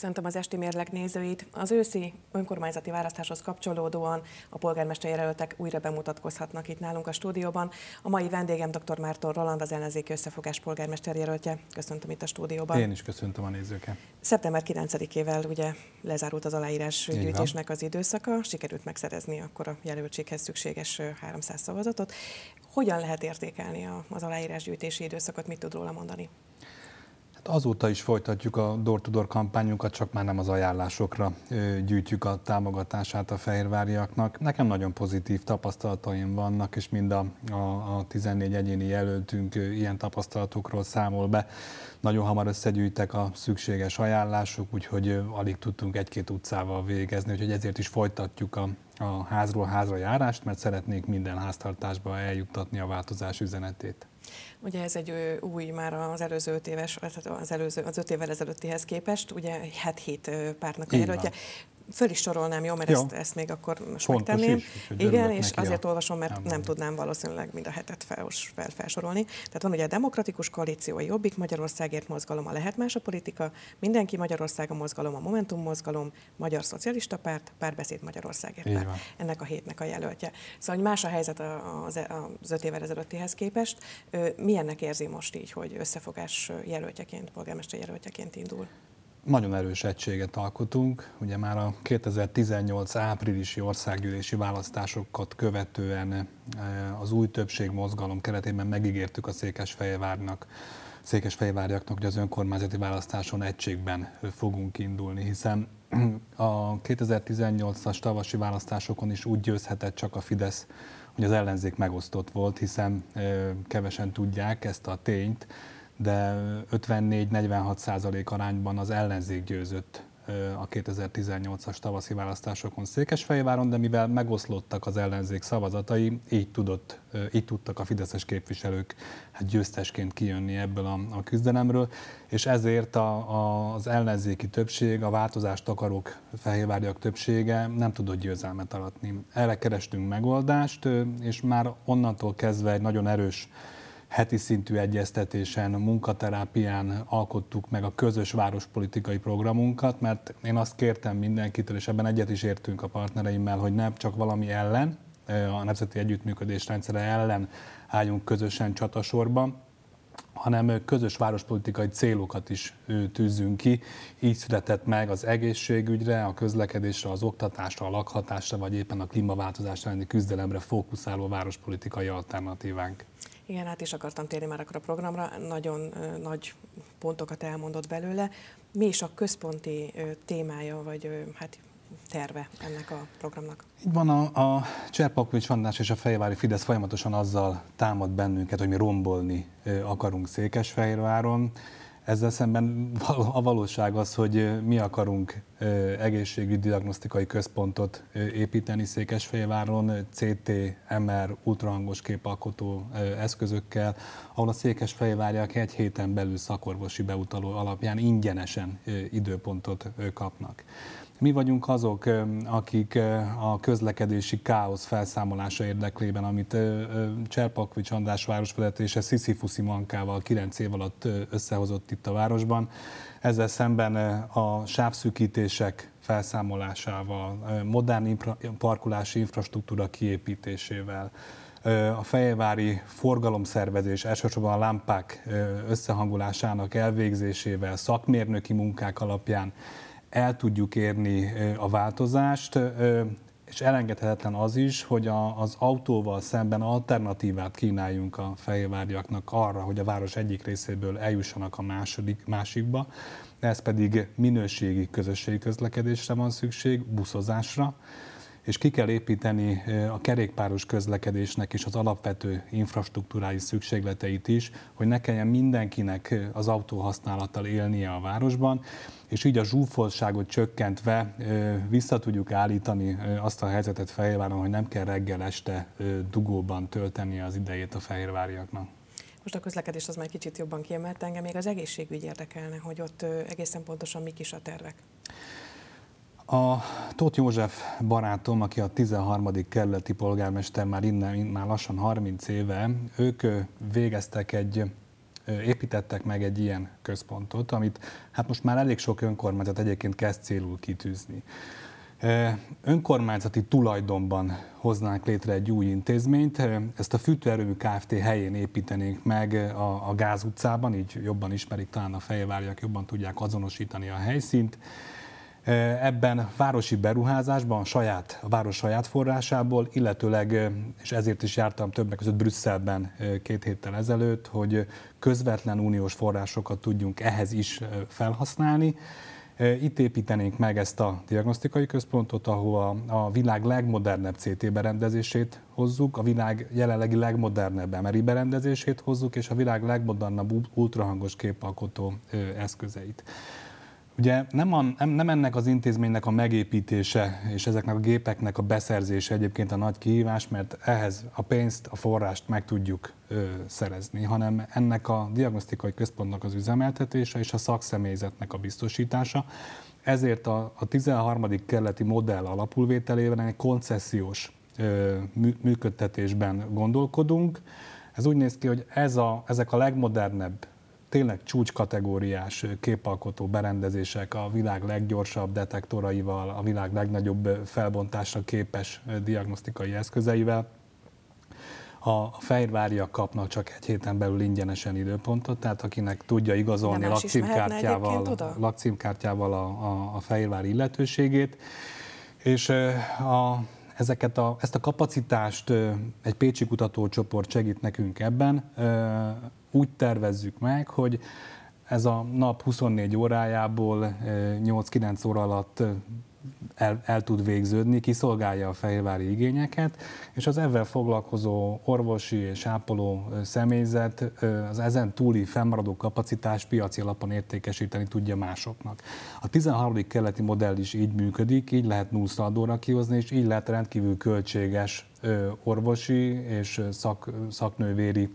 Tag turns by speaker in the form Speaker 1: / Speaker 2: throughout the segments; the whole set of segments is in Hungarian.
Speaker 1: Köszöntöm az esti mérleg nézőit. Az őszi önkormányzati választáshoz kapcsolódóan a polgármester jelöltek újra bemutatkozhatnak itt nálunk a stúdióban. A mai vendégem dr. Márton Roland, az ellenzéki összefogás polgármester jelöltje. Köszöntöm itt a stúdióban. Én is köszöntöm a nézőket. Szeptember 9-ével ugye lezárult az aláírás gyűjtésnek az időszaka, sikerült megszerezni akkor a jelöltséghez szükséges 300 szavazatot. Hogyan lehet értékelni az aláírás gyűjtési időszakot, mit tud róla mondani?
Speaker 2: Azóta is folytatjuk a door-to-door kampányunkat, csak már nem az ajánlásokra gyűjtjük a támogatását a fehérváriaknak. Nekem nagyon pozitív tapasztalataim vannak, és mind a, a, a 14 egyéni jelöltünk ilyen tapasztalatokról számol be. Nagyon hamar összegyűjtek a szükséges ajánlások, úgyhogy alig tudtunk egy-két utcával végezni, úgyhogy ezért is folytatjuk a, a házról házra járást, mert szeretnénk minden háztartásba eljuttatni a változás üzenetét. Ugye
Speaker 1: ez egy új, már az előző öt éves, hát az, előző, az öt évvel ezelőttihez képest, ugye 7-7 hát pártnak a jelöltje föl is sorolnám, jó, mert jó. Ezt, ezt még akkor most Fontos megtenném. Is, Igen, és azért a... olvasom, mert nem, nem tudnám valószínűleg mind a hetet fel, fel, felsorolni. Tehát van ugye a Demokratikus Koalíció, a Jobbik Magyarországért mozgalom, a Lehet Más a politika, Mindenki Magyarország a mozgalom, a Momentum mozgalom, Magyar Szocialista Párt, Párbeszéd Magyarországért párt. Ennek a hétnek a jelöltje. Szóval hogy más a helyzet az, az öt évvel ezelőttihez képest. Milyennek érzi most így, hogy összefogás jelöltjeként, polgármester jelöltjeként indul?
Speaker 2: nagyon erős egységet alkotunk. Ugye már a 2018 áprilisi országgyűlési választásokat követően eh, az új többség mozgalom keretében megígértük a Székesfehérvárnak, Székesfehérvárjaknak, hogy az önkormányzati választáson egységben fogunk indulni, hiszen a 2018-as tavaszi választásokon is úgy győzhetett csak a Fidesz, hogy az ellenzék megosztott volt, hiszen eh, kevesen tudják ezt a tényt, de 54-46 százalék arányban az ellenzék győzött a 2018-as tavaszi választásokon Székesfehérváron, de mivel megoszlottak az ellenzék szavazatai, így, tudott, így tudtak a fideszes képviselők hát győztesként kijönni ebből a, a küzdelemről, és ezért a, a, az ellenzéki többség, a változást akarók fehérváriak többsége nem tudott győzelmet aratni. Erre kerestünk megoldást, és már onnantól kezdve egy nagyon erős heti szintű egyeztetésen, munkaterápián alkottuk meg a közös várospolitikai programunkat, mert én azt kértem mindenkitől, és ebben egyet is értünk a partnereimmel, hogy nem csak valami ellen, a Nemzeti Együttműködés rendszere ellen álljunk közösen csatasorban, hanem közös várospolitikai célokat is tűzünk ki. Így született meg az egészségügyre, a közlekedésre, az oktatásra, a lakhatásra, vagy éppen a klímaváltozás elleni küzdelemre fókuszáló várospolitikai alternatívánk.
Speaker 1: Igen, hát is akartam térni már akkor a programra, nagyon nagy pontokat elmondott belőle. Mi is a központi témája, vagy hát terve ennek a programnak?
Speaker 2: Így van, a, a Cserpalkovics András és a Fejvári Fidesz folyamatosan azzal támad bennünket, hogy mi rombolni akarunk Székesfehérváron. Ezzel szemben a valóság az, hogy mi akarunk egészségügyi diagnosztikai központot építeni Székesfehérváron, CT, MR, ultrahangos képalkotó eszközökkel, ahol a Székesfehérváriak egy héten belül szakorvosi beutaló alapján ingyenesen időpontot kapnak. Mi vagyunk azok, akik a közlekedési káosz felszámolása érdeklében, amit Cserpakvics András városvezetése Sziszifuszi Mankával 9 év alatt összehozott itt a városban, ezzel szemben a sávszűkítések felszámolásával, modern infra, parkolási infrastruktúra kiépítésével, a fejvári forgalomszervezés, elsősorban a lámpák összehangolásának elvégzésével, szakmérnöki munkák alapján el tudjuk érni a változást, és elengedhetetlen az is, hogy a, az autóval szemben alternatívát kínáljunk a fehérváriaknak arra, hogy a város egyik részéből eljussanak a második, másikba, ez pedig minőségi közösségi közlekedésre van szükség, buszozásra, és ki kell építeni a kerékpáros közlekedésnek is az alapvető infrastruktúrális szükségleteit is, hogy ne kelljen mindenkinek az autó használattal élnie a városban, és így a zsúfoltságot csökkentve vissza tudjuk állítani azt a helyzetet Fehérváron, hogy nem kell reggel este dugóban tölteni az idejét a fehérváriaknak.
Speaker 1: Most a közlekedés az már kicsit jobban kiemelt, engem még az egészségügy érdekelne, hogy ott egészen pontosan mik is a tervek.
Speaker 2: A Tóth József barátom, aki a 13. kerületi polgármester már innen, már lassan 30 éve, ők végeztek egy építettek meg egy ilyen központot, amit hát most már elég sok önkormányzat egyébként kezd célul kitűzni. Önkormányzati tulajdonban hoznánk létre egy új intézményt, ezt a fűtőerőmű Kft. helyén építenénk meg a, a Gáz utcában, így jobban ismerik talán a fejváriak, jobban tudják azonosítani a helyszínt, Ebben városi beruházásban, saját, a város saját forrásából, illetőleg, és ezért is jártam többek között Brüsszelben két héttel ezelőtt, hogy közvetlen uniós forrásokat tudjunk ehhez is felhasználni. Itt építenénk meg ezt a diagnosztikai központot, ahova a világ legmodernebb CT berendezését hozzuk, a világ jelenlegi legmodernebb MRI berendezését hozzuk, és a világ legmodernebb ultrahangos képalkotó eszközeit. Ugye nem, a, nem, nem ennek az intézménynek a megépítése és ezeknek a gépeknek a beszerzése egyébként a nagy kihívás, mert ehhez a pénzt, a forrást meg tudjuk ö, szerezni, hanem ennek a diagnosztikai központnak az üzemeltetése és a szakszemélyzetnek a biztosítása. Ezért a, a 13. kerületi modell alapulvételében egy koncesziós ö, működtetésben gondolkodunk. Ez úgy néz ki, hogy ez a, ezek a legmodernebb tényleg csúcskategóriás képalkotó berendezések a világ leggyorsabb detektoraival, a világ legnagyobb felbontásra képes diagnosztikai eszközeivel. A fejvárjak kapnak csak egy héten belül ingyenesen időpontot, tehát akinek tudja igazolni lakcímkártyával, lakcímkártyával a, a, a fejvár illetőségét. És a ezeket a, ezt a kapacitást egy pécsi kutatócsoport segít nekünk ebben. Úgy tervezzük meg, hogy ez a nap 24 órájából 8-9 óra alatt el, el tud végződni, kiszolgálja a fehérvári igényeket, és az ezzel foglalkozó orvosi és ápoló személyzet az ezen túli fennmaradó kapacitás piaci alapon értékesíteni tudja másoknak. A 13. keleti modell is így működik, így lehet nullszal kihozni, és így lehet rendkívül költséges orvosi és szak, szaknővéri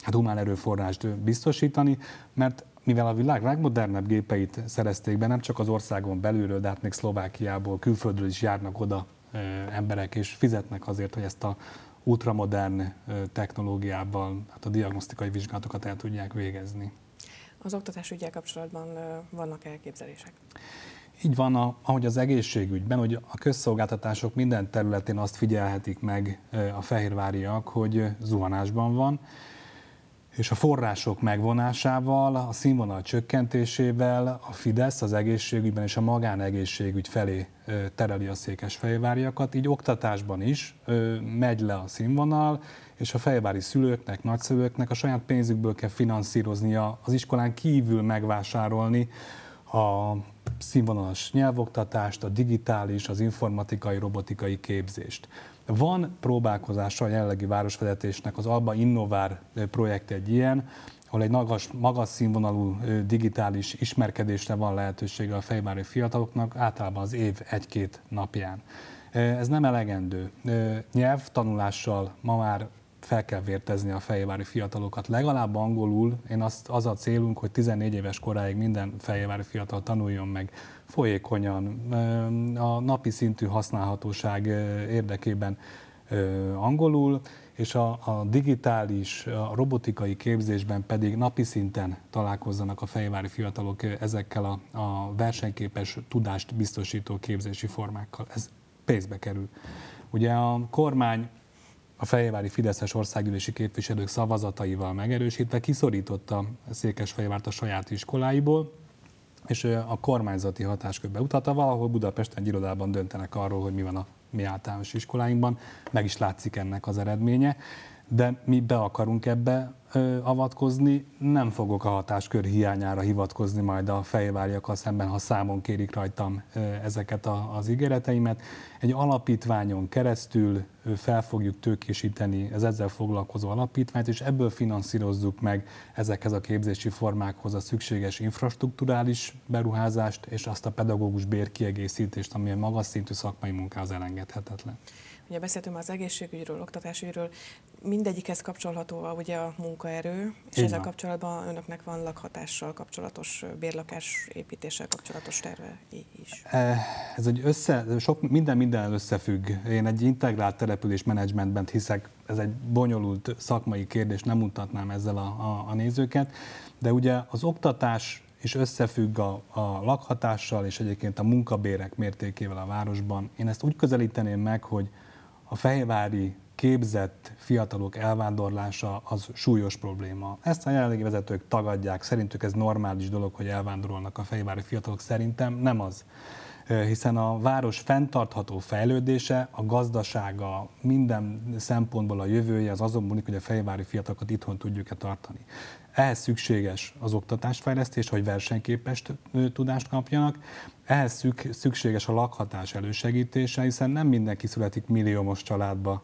Speaker 2: hát humán erőforrást biztosítani, mert mivel a világ legmodernebb gépeit szerezték be, nem csak az országon belülről, de hát még Szlovákiából, külföldről is járnak oda emberek, és fizetnek azért, hogy ezt a ultramodern technológiával hát a diagnosztikai vizsgálatokat el tudják végezni.
Speaker 1: Az oktatás ügyel kapcsolatban vannak elképzelések?
Speaker 2: Így van, ahogy az egészségügyben, hogy a közszolgáltatások minden területén azt figyelhetik meg a fehérváriak, hogy zuhanásban van, és a források megvonásával, a színvonal csökkentésével a Fidesz az egészségügyben és a magánegészségügy felé tereli a székesfehérváriakat, így oktatásban is megy le a színvonal, és a fejvári szülőknek, nagyszülőknek a saját pénzükből kell finanszíroznia, az iskolán kívül megvásárolni a, színvonalas nyelvoktatást, a digitális, az informatikai, robotikai képzést. Van próbálkozása a jelenlegi városvezetésnek, az Alba Innovár projekt egy ilyen, ahol egy magas, magas színvonalú digitális ismerkedésre van lehetősége a fejvári fiataloknak, általában az év egy-két napján. Ez nem elegendő. Nyelvtanulással ma már fel kell vértezni a fejévári fiatalokat. Legalább angolul, én azt, az a célunk, hogy 14 éves koráig minden fejévári fiatal tanuljon meg folyékonyan, a napi szintű használhatóság érdekében angolul, és a, a digitális, a robotikai képzésben pedig napi szinten találkozzanak a fejvári fiatalok ezekkel a, a versenyképes tudást biztosító képzési formákkal. Ez pénzbe kerül. Ugye a kormány a Fejvári Fideszes országgyűlési képviselők szavazataival megerősítve kiszorította Székesfehérvárt a saját iskoláiból, és a kormányzati hatáskörbe utalta valahol Budapesten irodában döntenek arról, hogy mi van a mi általános iskoláinkban, meg is látszik ennek az eredménye de mi be akarunk ebbe avatkozni, nem fogok a hatáskör hiányára hivatkozni majd a fejvárjakkal szemben, ha számon kérik rajtam ezeket az ígéreteimet. Egy alapítványon keresztül fel fogjuk tőkésíteni az ezzel foglalkozó alapítványt, és ebből finanszírozzuk meg ezekhez a képzési formákhoz a szükséges infrastruktúrális beruházást és azt a pedagógus bérkiegészítést, ami a magas szintű szakmai munkához elengedhetetlen.
Speaker 1: Ugye beszéltünk az egészségügyről, oktatásügyről, mindegyikhez kapcsolható a, ugye a munkaerő, és Igen. ezzel kapcsolatban önöknek van lakhatással kapcsolatos, bérlakás építéssel kapcsolatos terve is.
Speaker 2: Eh, ez egy össze, sok, minden minden összefügg. Én egy integrált település menedzsmentben hiszek, ez egy bonyolult szakmai kérdés, nem mutatnám ezzel a, a, a nézőket, de ugye az oktatás és összefügg a, a lakhatással és egyébként a munkabérek mértékével a városban. Én ezt úgy közelíteném meg, hogy a fejvári képzett fiatalok elvándorlása az súlyos probléma. Ezt a jelenlegi vezetők tagadják, szerintük ez normális dolog, hogy elvándorolnak a fejvári fiatalok, szerintem nem az. Eh, hiszen a város fenntartható fejlődése, a gazdasága, minden szempontból a jövője az azon múlik, hogy a fejvári fiatalokat itthon tudjuk-e tartani. Ehhez szükséges az oktatásfejlesztés, hogy versenyképes eh, tudást kapjanak, ehhez szükséges a lakhatás elősegítése, hiszen nem mindenki születik milliómos családba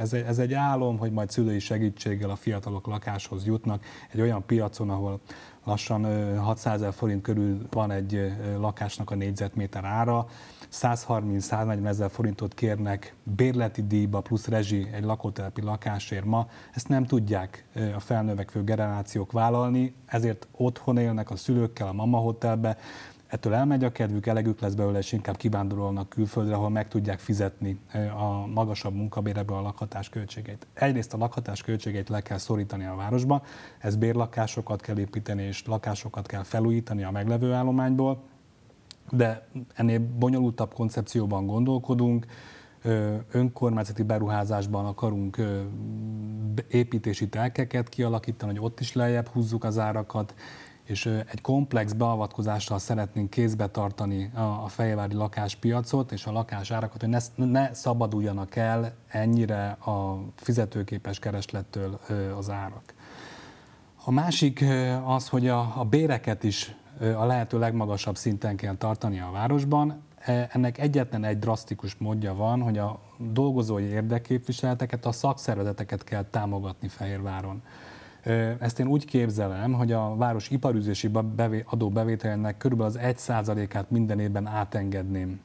Speaker 2: ez egy, ez egy álom, hogy majd szülői segítséggel a fiatalok lakáshoz jutnak egy olyan piacon, ahol lassan 600 ezer forint körül van egy lakásnak a négyzetméter ára, 130-140 ezer forintot kérnek bérleti díjba plusz rezsi egy lakótelepi lakásért ma, ezt nem tudják a felnövekvő generációk vállalni, ezért otthon élnek a szülőkkel, a mama hotelbe, ettől elmegy a kedvük, elegük lesz belőle, és inkább kivándorolnak külföldre, ahol meg tudják fizetni a magasabb munkabérebe a lakhatás költségeit. Egyrészt a lakhatás költségeit le kell szorítani a városban, ez bérlakásokat kell építeni, és lakásokat kell felújítani a meglevő állományból, de ennél bonyolultabb koncepcióban gondolkodunk, önkormányzati beruházásban akarunk építési telkeket kialakítani, hogy ott is lejjebb húzzuk az árakat, és egy komplex beavatkozással szeretnénk kézbe tartani a fejvári lakáspiacot és a lakásárakat, hogy ne, ne szabaduljanak el ennyire a fizetőképes kereslettől az árak. A másik az, hogy a, a béreket is a lehető legmagasabb szinten kell tartani a városban. E, ennek egyetlen egy drasztikus módja van, hogy a dolgozói érdekképviseleteket, a szakszervezeteket kell támogatni Fehérváron. Ezt én úgy képzelem, hogy a város iparüzési adóbevételének körülbelül az 1%-át minden évben átengedném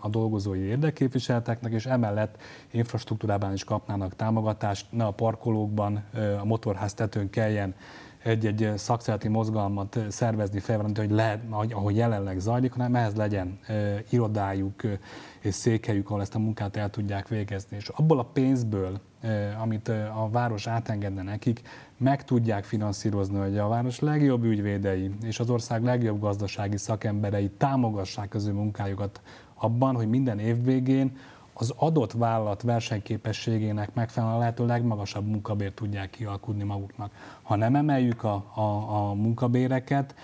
Speaker 2: a dolgozói érdekképviseleteknek, és emellett infrastruktúrában is kapnának támogatást, ne a parkolókban, a motorház tetőn kelljen egy-egy szakszereti mozgalmat eh, szervezni, felvenni, hogy le, ahogy jelenleg zajlik, hanem ehhez legyen eh, irodájuk eh, és székhelyük, ahol ezt a munkát el tudják végezni. És abból a pénzből, amit a város átengedne nekik, meg tudják finanszírozni, hogy a város legjobb ügyvédei és az ország legjobb gazdasági szakemberei támogassák az ő munkájukat abban, hogy minden év végén az adott vállalat versenyképességének megfelelően a lehető legmagasabb munkabért tudják kialkudni maguknak. Ha nem emeljük a, a, a munkabéreket,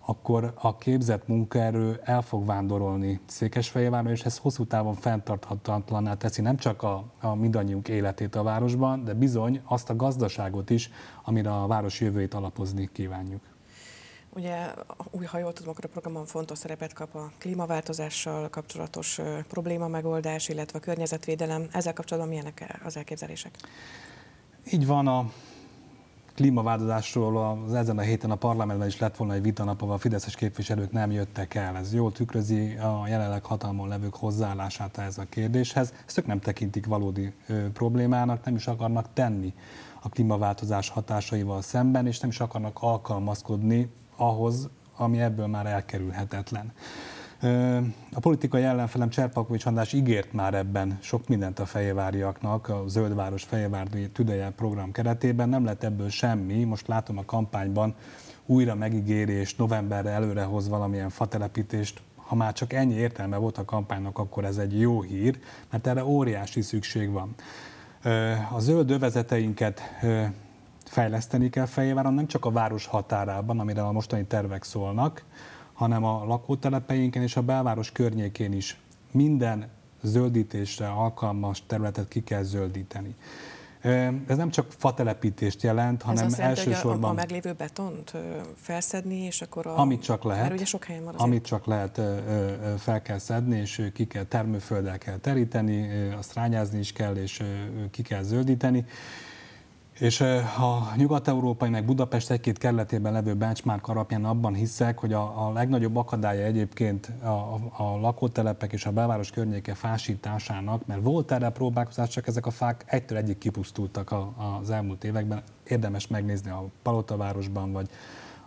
Speaker 2: akkor a képzett munkaerő el fog vándorolni Székesfehérvárra, és ez hosszú távon fenntarthatatlaná teszi nem csak a, a mindannyiunk életét a városban, de bizony azt a gazdaságot is, amire a város jövőjét alapozni kívánjuk.
Speaker 1: Ugye új, hajó tudom, akkor a programon fontos szerepet kap a klímaváltozással kapcsolatos probléma megoldás, illetve a környezetvédelem. Ezzel kapcsolatban milyenek az elképzelések?
Speaker 2: Így van, a klímaváltozásról az ezen a héten a parlamentben is lett volna egy vitanap, ahol a fideszes képviselők nem jöttek el. Ez jól tükrözi a jelenleg hatalmon levők hozzáállását ez a kérdéshez. Ezt ők nem tekintik valódi ö, problémának, nem is akarnak tenni a klímaváltozás hatásaival szemben, és nem is akarnak alkalmazkodni ahhoz, ami ebből már elkerülhetetlen. A politikai ellenfelem Cserpakovics András ígért már ebben sok mindent a fejeváriaknak, a Zöldváros Fejevárdi Tüdeje program keretében, nem lett ebből semmi, most látom a kampányban újra megígérés, novemberre előrehoz valamilyen fatelepítést, ha már csak ennyi értelme volt a kampánynak, akkor ez egy jó hír, mert erre óriási szükség van. A zöld övezeteinket fejleszteni kell Fejéváron, nem csak a város határában, amire a mostani tervek szólnak, hanem a lakótelepeinken és a belváros környékén is minden zöldítésre alkalmas területet ki kell zöldíteni. Ez nem csak fatelepítést jelent, hanem Ez azt jelenti, elsősorban... Hogy a, a
Speaker 1: meglévő betont felszedni, és akkor a... Amit csak lehet. ugye sok helyen van azért. Amit
Speaker 2: csak lehet, fel kell szedni, és ki kell termőfölddel kell teríteni, azt rányázni is kell, és ki kell zöldíteni. És a nyugat-európai, meg Budapest egy-két kerületében levő benchmark alapján abban hiszek, hogy a, a legnagyobb akadálya egyébként a, a lakótelepek és a belváros környéke fásításának, mert volt erre próbálkozás, csak ezek a fák egytől egyik kipusztultak a, az elmúlt években. Érdemes megnézni a Palotavárosban, vagy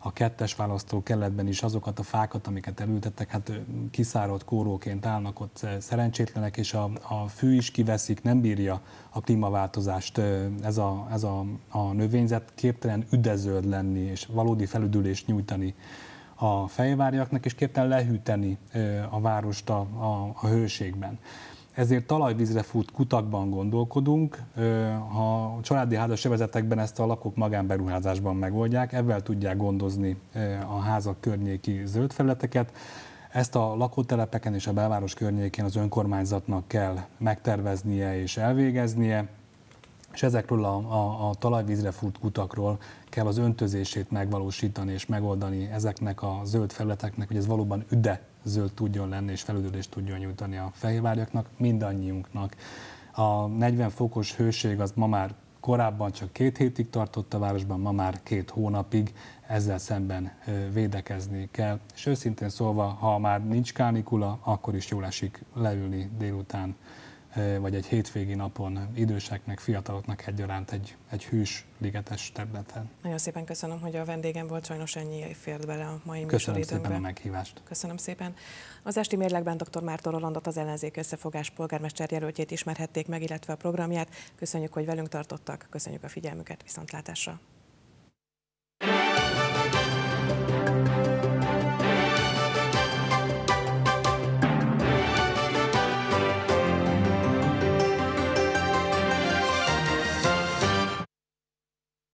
Speaker 2: a kettes választókerületben is azokat a fákat, amiket elültettek, hát kiszáradt kóróként állnak ott szerencsétlenek, és a, a fű is kiveszik, nem bírja a klímaváltozást ez a, ez a, a növényzet, képtelen üdezöld lenni és valódi felüdülést nyújtani a fejváriaknak, és képtelen lehűteni a várost a, a, a hőségben ezért talajvízre fut kutakban gondolkodunk, ha a családi házas övezetekben ezt a lakók magánberuházásban megoldják, ebben tudják gondozni a házak környéki zöld felületeket. Ezt a lakótelepeken és a belváros környékén az önkormányzatnak kell megterveznie és elvégeznie, és ezekről a, a, a talajvízre fut kutakról kell az öntözését megvalósítani és megoldani ezeknek a zöld felületeknek, hogy ez valóban üde zöld tudjon lenni és felüldülést tudjon nyújtani a fehérvárjaknak, mindannyiunknak. A 40 fokos hőség az ma már korábban csak két hétig tartott a városban, ma már két hónapig, ezzel szemben védekezni kell. És őszintén szólva, ha már nincs kánikula, akkor is jól esik leülni délután vagy egy hétvégi napon időseknek, fiataloknak egyaránt egy, egy hűs, ligetes területen.
Speaker 1: Nagyon szépen köszönöm, hogy a vendégem volt, sajnos ennyi fért bele a mai Köszönöm szépen a meghívást. Köszönöm szépen. Az esti mérlegben dr. Márta Rolandot az ellenzék összefogás polgármester jelöltjét ismerhették meg, illetve a programját. Köszönjük, hogy velünk tartottak, köszönjük a figyelmüket, viszontlátásra.